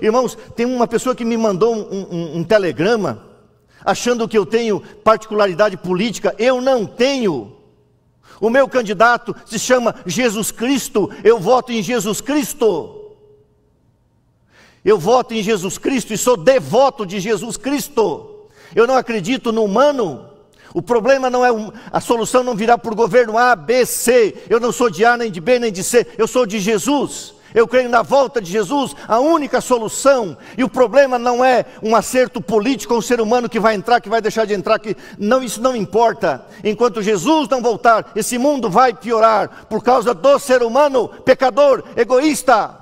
Irmãos, tem uma pessoa que me mandou um, um, um telegrama, achando que eu tenho particularidade política. Eu não tenho. O meu candidato se chama Jesus Cristo. Eu voto em Jesus Cristo. Eu voto em Jesus Cristo e sou devoto de Jesus Cristo. Eu não acredito no humano. O problema não é um, a solução não virá por governo A, B, C. Eu não sou de A nem de B nem de C. Eu sou de Jesus. Eu creio na volta de Jesus, a única solução, e o problema não é um acerto político, um ser humano que vai entrar, que vai deixar de entrar, que não isso não importa. Enquanto Jesus não voltar, esse mundo vai piorar por causa do ser humano pecador, egoísta.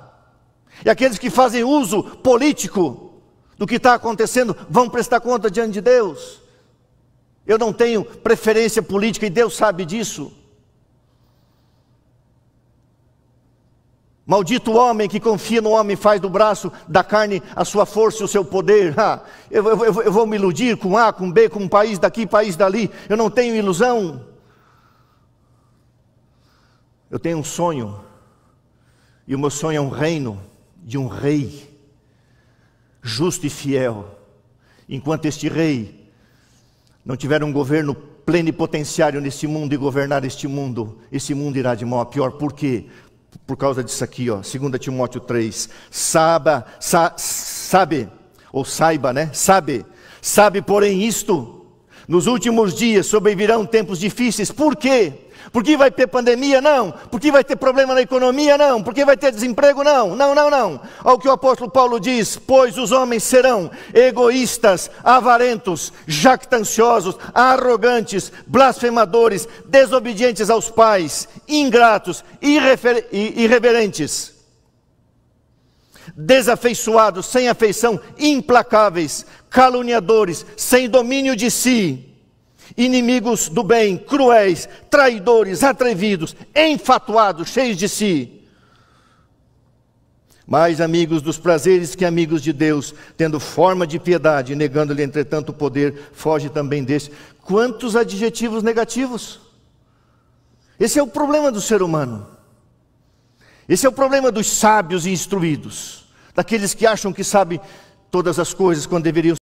E aqueles que fazem uso político do que está acontecendo vão prestar conta diante de Deus. Eu não tenho preferência política e Deus sabe disso. Maldito homem que confia no homem, faz do braço da carne a sua força e o seu poder. Ah, eu, eu, eu, vou me iludir com A, com B, com um país daqui, país dali. Eu não tenho ilusão. Eu tenho um sonho. E o meu sonho é um reino de um rei, justo e fiel. Enquanto este rei não tiver um governo plenipotenciário nesse mundo e governar este mundo, esse mundo irá de mal a pior. Por quê? por causa disso aqui, ó, 2 Timóteo 3. Saba, sa, sabe, ou saiba, né? Sabe, sabe, porém, isto nos últimos dias sobrevirão tempos difíceis. Por quê? Porque vai ter pandemia? Não. Porque vai ter problema na economia? Não. Porque vai ter desemprego? Não. Não, não, não. Ao o que o apóstolo Paulo diz: Pois os homens serão egoístas, avarentos, jactanciosos, arrogantes, blasfemadores, desobedientes aos pais, ingratos, irrever irreverentes desafeiçoados, sem afeição, implacáveis, caluniadores, sem domínio de si, inimigos do bem, cruéis, traidores, atrevidos, enfatuados, cheios de si. Mais amigos dos prazeres que amigos de Deus, tendo forma de piedade, negando-lhe, entretanto, o poder, foge também deste. Quantos adjetivos negativos! Esse é o problema do ser humano. Esse é o problema dos sábios e instruídos, daqueles que acham que sabem todas as coisas quando deveriam